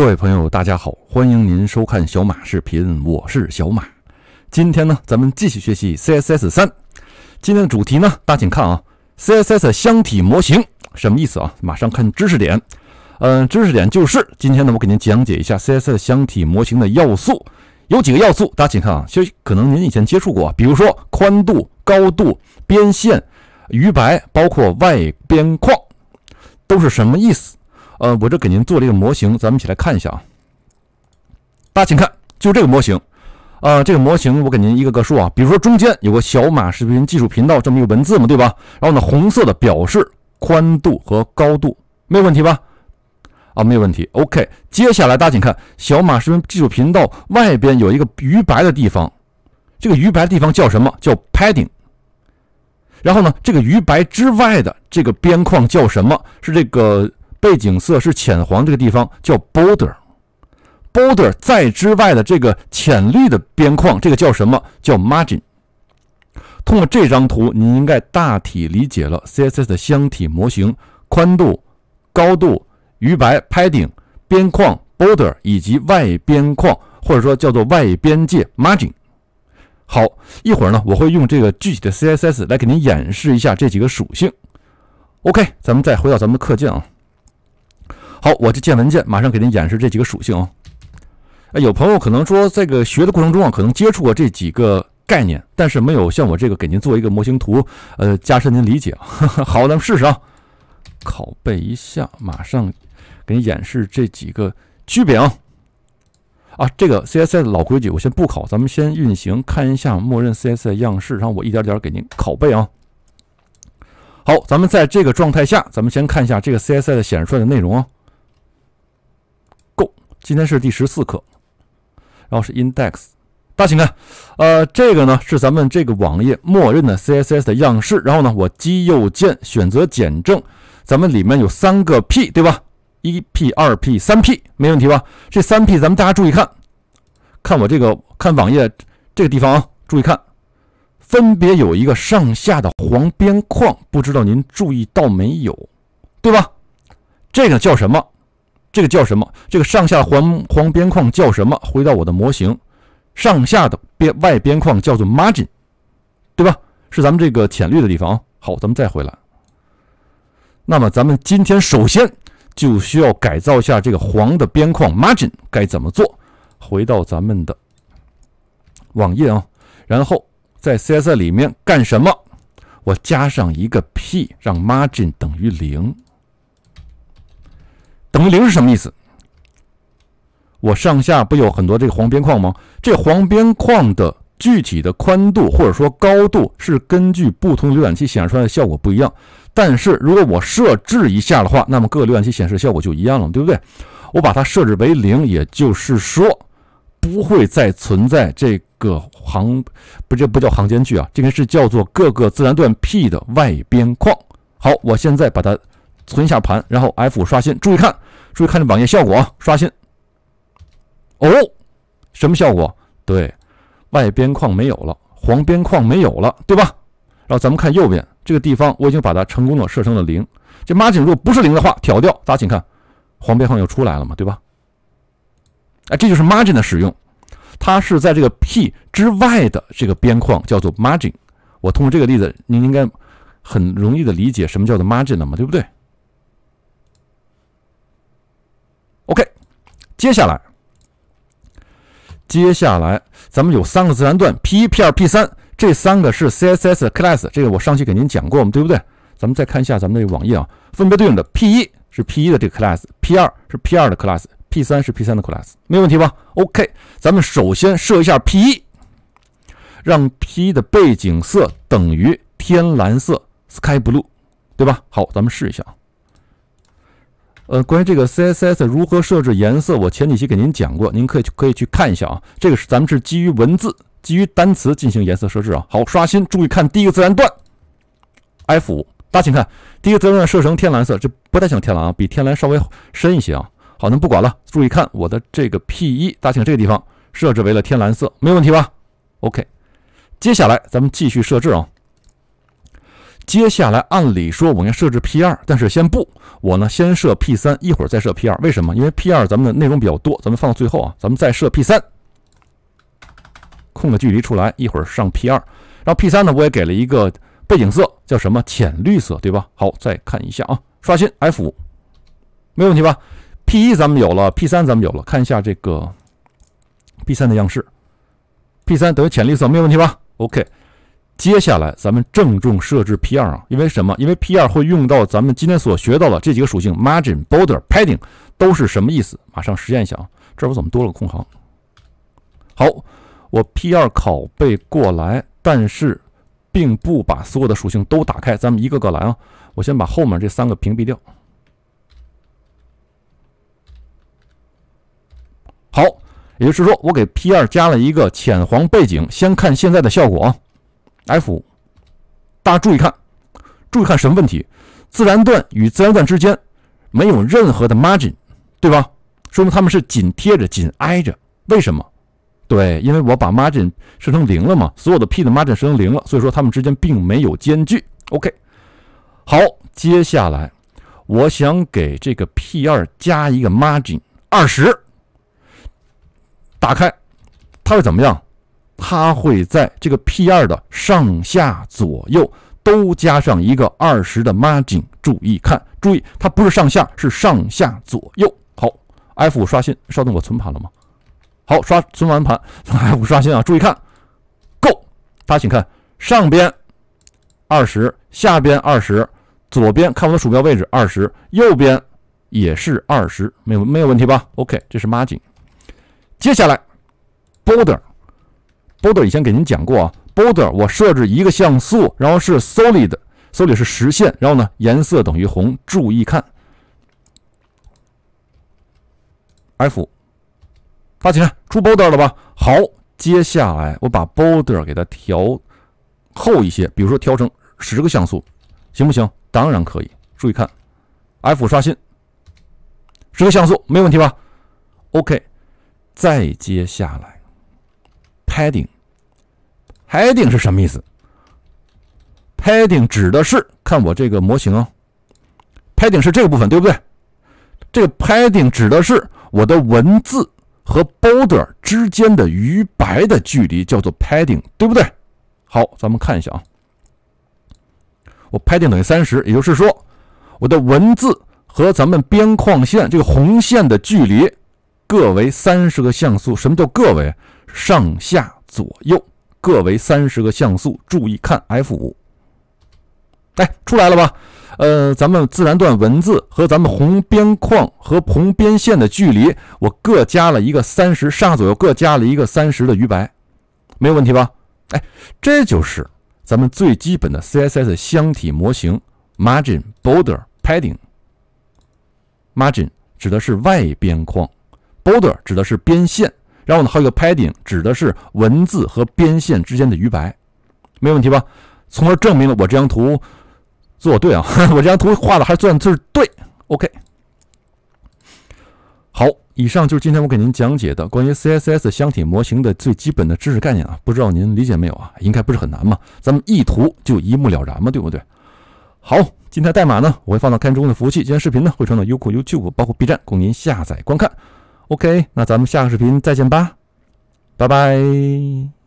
各位朋友，大家好，欢迎您收看小马视频，我是小马。今天呢，咱们继续学习 CSS 三。今天的主题呢，大家请看啊，CSS 箱体模型什么意思啊？马上看知识点。嗯，知识点就是今天呢，我给您讲解一下 CSS 箱体模型的要素，有几个要素，大家请看啊。其实可能您以前接触过，比如说宽度、高度、边线、余白，包括外边框，都是什么意思？呃，我这给您做了一个模型，咱们一起来看一下啊。大家请看，就这个模型，啊，这个模型我给您一个个说啊。比如说中间有个“小马视频技术频道”这么一个文字嘛，对吧？然后呢，红色的表示宽度和高度，没有问题吧？啊，没有问题。OK，接下来大家请看“小马视频技术频道”外边有一个余白的地方，这个余白的地方叫什么叫 padding？然后呢，这个余白之外的这个边框叫什么是这个？背景色是浅黄，这个地方叫 border，border 在之外的这个浅绿的边框，这个叫什么？叫 margin。通过这张图，你应该大体理解了 CSS 的箱体模型、宽度、高度、余白 padding、边框 border 以及外边框，或者说叫做外边界 margin。好，一会儿呢，我会用这个具体的 CSS 来给您演示一下这几个属性。OK，咱们再回到咱们课件啊。好，我去建文件，马上给您演示这几个属性啊。有朋友可能说，这个学的过程中啊，可能接触过这几个概念，但是没有像我这个给您做一个模型图，呃，加深您理解啊。好，咱们试试啊，拷贝一下，马上给您演示这几个区别啊。啊，这个 CSS 老规矩，我先不考，咱们先运行看一下默认 CSS 样式，然后我一点点给您拷贝啊。好，咱们在这个状态下，咱们先看一下这个 CSS 显示出来的内容啊。今天是第十四课，然后是 index，大家请看，呃，这个呢是咱们这个网页默认的 CSS 的样式，然后呢我击右键选择减正，咱们里面有三个 p 对吧？一 p 二 p 三 p，没问题吧？这三 p 咱们大家注意看，看我这个看网页这个地方啊，注意看，分别有一个上下的黄边框，不知道您注意到没有，对吧？这个叫什么？这个叫什么？这个上下黄黄边框叫什么？回到我的模型，上下的边外边框叫做 margin，对吧？是咱们这个浅绿的地方啊。好，咱们再回来。那么咱们今天首先就需要改造一下这个黄的边框 margin，该怎么做？回到咱们的网页啊，然后在 CSS 里面干什么？我加上一个 p，让 margin 等于零。等于零是什么意思？我上下不有很多这个黄边框吗？这黄边框的具体的宽度或者说高度是根据不同浏览器显示出来的效果不一样。但是如果我设置一下的话，那么各个浏览器显示效果就一样了，对不对？我把它设置为零，也就是说不会再存在这个行，不，这不叫行间距啊，这个是叫做各个自然段 P 的外边框。好，我现在把它。存一下盘，然后 F5 刷新，注意看，注意看这网页效果，刷新。哦，什么效果？对外边框没有了，黄边框没有了，对吧？然后咱们看右边这个地方，我已经把它成功的设成了零。这 margin 如果不是零的话，挑掉，大家请看，黄边框又出来了嘛，对吧？哎，这就是 margin 的使用，它是在这个 p 之外的这个边框叫做 margin。我通过这个例子，您应该很容易的理解什么叫做 margin 了嘛，对不对？接下来，接下来咱们有三个自然段，p 一、p 二、p 三，这三个是 CSS class，这个我上期给您讲过，我们对不对？咱们再看一下咱们的网页啊，分别对应的 p 一是 p 一的这个 class，p 二是 p 二的 class，p 三是 p 三的 class，没问题吧？OK，咱们首先设一下 p 一，让 p 一的背景色等于天蓝色 sky blue，对吧？好，咱们试一下。啊。呃，关于这个 CSS 如何设置颜色，我前几期给您讲过，您可以可以去看一下啊。这个是咱们是基于文字、基于单词进行颜色设置啊。好，刷新，注意看第一个自然段，F 大，家请看第一个自然段设成天蓝色，这不太像天蓝啊，比天蓝稍微深一些啊。好，那不管了，注意看我的这个 P 一，大家请这个地方设置为了天蓝色，没有问题吧？OK，接下来咱们继续设置啊。接下来，按理说我们要设置 P 二，但是先不，我呢先设 P 三，一会儿再设 P 二。为什么？因为 P 二咱们的内容比较多，咱们放到最后啊。咱们再设 P 三，空个距离出来，一会上 P 二，然后 P 三呢，我也给了一个背景色，叫什么？浅绿色，对吧？好，再看一下啊，刷新 F 五，没问题吧？P 一咱们有了，P 三咱们有了，看一下这个 P 三的样式，P 三等于浅绿色，没有问题吧？OK。接下来咱们郑重设置 P 二啊，因为什么？因为 P 二会用到咱们今天所学到的这几个属性：margin、border、padding，都是什么意思？马上实验一下。啊，这我怎么多了个空行？好，我 P 二拷贝过来，但是并不把所有的属性都打开，咱们一个个来啊。我先把后面这三个屏蔽掉。好，也就是说我给 P 二加了一个浅黄背景。先看现在的效果啊。f，大家注意看，注意看什么问题？自然段与自然段之间没有任何的 margin，对吧？说明他们是紧贴着、紧挨着。为什么？对，因为我把 margin 设成零了嘛，所有的 p 的 margin 设成零了，所以说它们之间并没有间距。OK，好，接下来我想给这个 p 二加一个 margin 二十，打开，它会怎么样？它会在这个 P 二的上下左右都加上一个二十的 margin。注意看，注意它不是上下，是上下左右。好，F 五刷新，稍等，我存盘了吗？好，刷存完盘，F 五刷新啊！注意看，g 大家请看，上边二十，下边二十，左边看我的鼠标位置二十，右边也是二十，没有没有问题吧？OK，这是 margin。接下来，border。Border 以前给您讲过啊，Border 我设置一个像素，然后是 Solid，Solid 是实线，然后呢颜色等于红，注意看，F，发起，出 Border 了吧？好，接下来我把 Border 给它调厚一些，比如说调成十个像素，行不行？当然可以，注意看，F 刷新，十个像素没问题吧？OK，再接下来。padding padding 是什么意思？padding 指的是看我这个模型啊，padding 是这个部分对不对？这个 padding 指的是我的文字和 border 之间的余白的距离叫做 padding，对不对？好，咱们看一下啊，我 padding 等于三十，也就是说，我的文字和咱们边框线这个红线的距离各为三十个像素。什么叫各为？上下左右各为三十个像素，注意看 F 五，哎，出来了吧？呃，咱们自然段文字和咱们红边框和红边线的距离，我各加了一个三十，上下左右各加了一个三十的余白，没有问题吧？哎，这就是咱们最基本的 CSS 箱体模型：margin、border、padding。margin 指的是外边框，border 指的是边线。然后呢，还有一个 padding，指的是文字和边线之间的余白，没问题吧？从而证明了我这张图做对啊，我这张图画的还算字对。OK，好，以上就是今天我给您讲解的关于 CSS 箱体模型的最基本的知识概念啊，不知道您理解没有啊？应该不是很难嘛，咱们一图就一目了然嘛，对不对？好，今天代码呢我会放到开中的服务器，今天视频呢会传到优酷、YouTube，包括 B 站供您下载观看。OK，那咱们下个视频再见吧，拜拜。